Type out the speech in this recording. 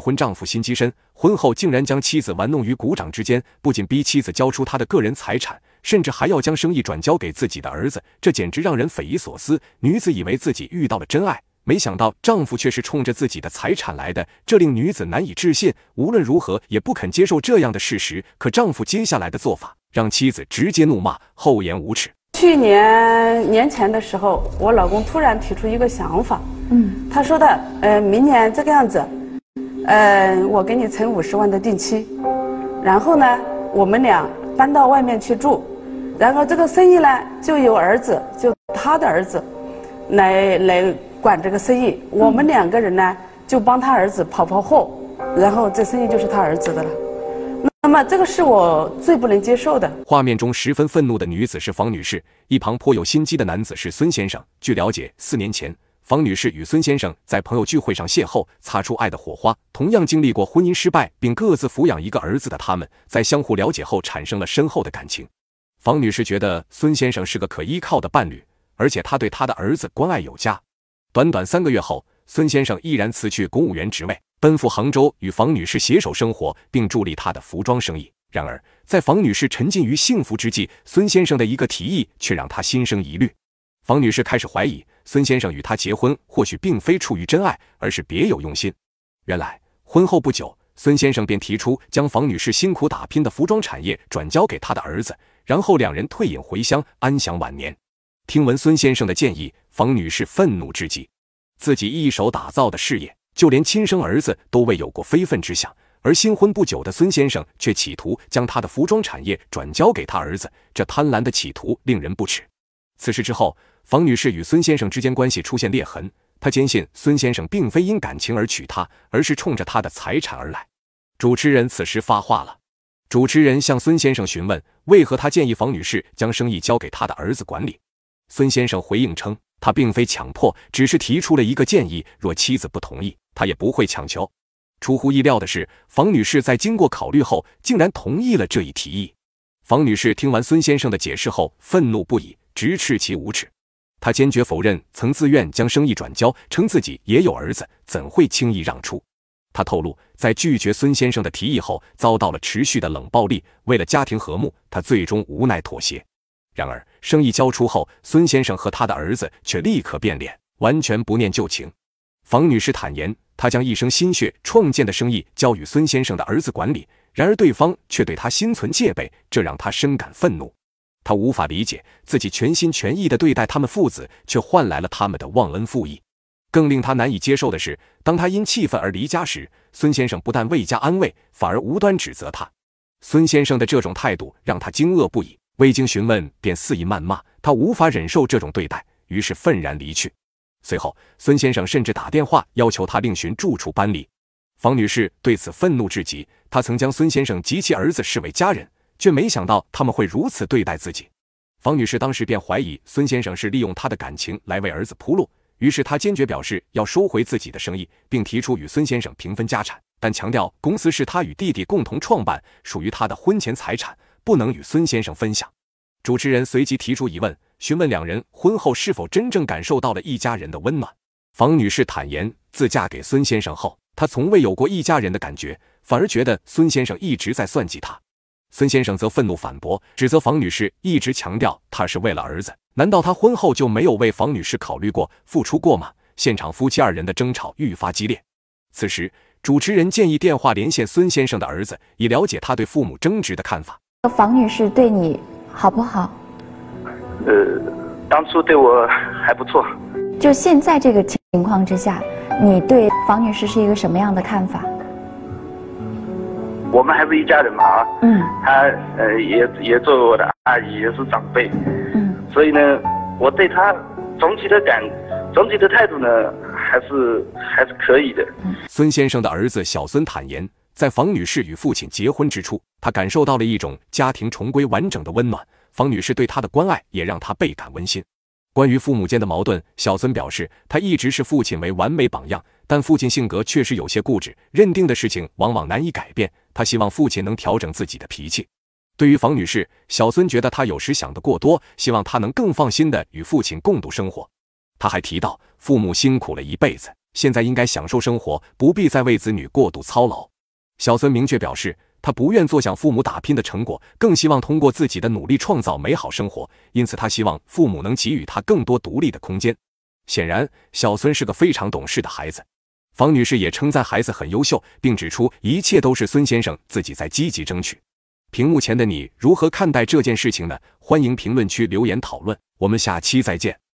婚丈夫心机深，婚后竟然将妻子玩弄于股掌之间，不仅逼妻子交出他的个人财产，甚至还要将生意转交给自己的儿子，这简直让人匪夷所思。女子以为自己遇到了真爱，没想到丈夫却是冲着自己的财产来的，这令女子难以置信，无论如何也不肯接受这样的事实。可丈夫接下来的做法让妻子直接怒骂：“厚颜无耻！”去年年前的时候，我老公突然提出一个想法，嗯，他说的，呃，明年这个样子。嗯，我给你存五十万的定期，然后呢，我们俩搬到外面去住，然后这个生意呢，就由儿子，就他的儿子，来来管这个生意。我们两个人呢，就帮他儿子跑跑货，然后这生意就是他儿子的了。那么这个是我最不能接受的。画面中十分愤怒的女子是房女士，一旁颇有心机的男子是孙先生。据了解，四年前。房女士与孙先生在朋友聚会上邂逅，擦出爱的火花。同样经历过婚姻失败，并各自抚养一个儿子的他们，在相互了解后产生了深厚的感情。房女士觉得孙先生是个可依靠的伴侣，而且他对他的儿子关爱有加。短短三个月后，孙先生毅然辞去公务员职位，奔赴杭州与房女士携手生活，并助力她的服装生意。然而，在房女士沉浸于幸福之际，孙先生的一个提议却让她心生疑虑。房女士开始怀疑。孙先生与她结婚，或许并非出于真爱，而是别有用心。原来，婚后不久，孙先生便提出将房女士辛苦打拼的服装产业转交给他的儿子，然后两人退隐回乡，安享晚年。听闻孙先生的建议，房女士愤怒至极。自己一手打造的事业，就连亲生儿子都未有过非分之想，而新婚不久的孙先生却企图将他的服装产业转交给他儿子，这贪婪的企图令人不齿。此事之后，房女士与孙先生之间关系出现裂痕。她坚信孙先生并非因感情而娶她，而是冲着她的财产而来。主持人此时发话了，主持人向孙先生询问为何他建议房女士将生意交给他的儿子管理。孙先生回应称，他并非强迫，只是提出了一个建议，若妻子不同意，他也不会强求。出乎意料的是，房女士在经过考虑后，竟然同意了这一提议。房女士听完孙先生的解释后，愤怒不已，直斥其无耻。她坚决否认曾自愿将生意转交，称自己也有儿子，怎会轻易让出？她透露，在拒绝孙先生的提议后，遭到了持续的冷暴力。为了家庭和睦，她最终无奈妥协。然而，生意交出后，孙先生和他的儿子却立刻变脸，完全不念旧情。房女士坦言，她将一生心血创建的生意交与孙先生的儿子管理。然而对方却对他心存戒备，这让他深感愤怒。他无法理解自己全心全意地对待他们父子，却换来了他们的忘恩负义。更令他难以接受的是，当他因气愤而离家时，孙先生不但未加安慰，反而无端指责他。孙先生的这种态度让他惊愕不已，未经询问便肆意谩骂。他无法忍受这种对待，于是愤然离去。随后，孙先生甚至打电话要求他另寻住处搬离。房女士对此愤怒至极，她曾将孙先生及其儿子视为家人，却没想到他们会如此对待自己。房女士当时便怀疑孙先生是利用她的感情来为儿子铺路，于是她坚决表示要收回自己的生意，并提出与孙先生平分家产，但强调公司是她与弟弟共同创办，属于她的婚前财产，不能与孙先生分享。主持人随即提出疑问，询问两人婚后是否真正感受到了一家人的温暖。房女士坦言，自嫁给孙先生后。他从未有过一家人的感觉，反而觉得孙先生一直在算计他。孙先生则愤怒反驳，指责房女士一直强调他是为了儿子，难道他婚后就没有为房女士考虑过、付出过吗？现场夫妻二人的争吵愈发激烈。此时，主持人建议电话连线孙先生的儿子，以了解他对父母争执的看法。房女士对你好不好？呃，当初对我还不错。就现在这个情况之下，你对？房女士是一个什么样的看法？我们还是一家人嘛啊，嗯，她呃也也作为我的阿姨，也是长辈，嗯，所以呢，我对她总体的感，总体的态度呢，还是还是可以的。孙先生的儿子小孙坦言，在房女士与父亲结婚之初，他感受到了一种家庭重归完整的温暖，房女士对他的关爱也让他倍感温馨。关于父母间的矛盾，小孙表示，他一直视父亲为完美榜样，但父亲性格确实有些固执，认定的事情往往难以改变。他希望父亲能调整自己的脾气。对于房女士，小孙觉得她有时想的过多，希望她能更放心的与父亲共度生活。他还提到，父母辛苦了一辈子，现在应该享受生活，不必再为子女过度操劳。小孙明确表示。他不愿坐享父母打拼的成果，更希望通过自己的努力创造美好生活。因此，他希望父母能给予他更多独立的空间。显然，小孙是个非常懂事的孩子。房女士也称赞孩子很优秀，并指出一切都是孙先生自己在积极争取。屏幕前的你，如何看待这件事情呢？欢迎评论区留言讨论。我们下期再见。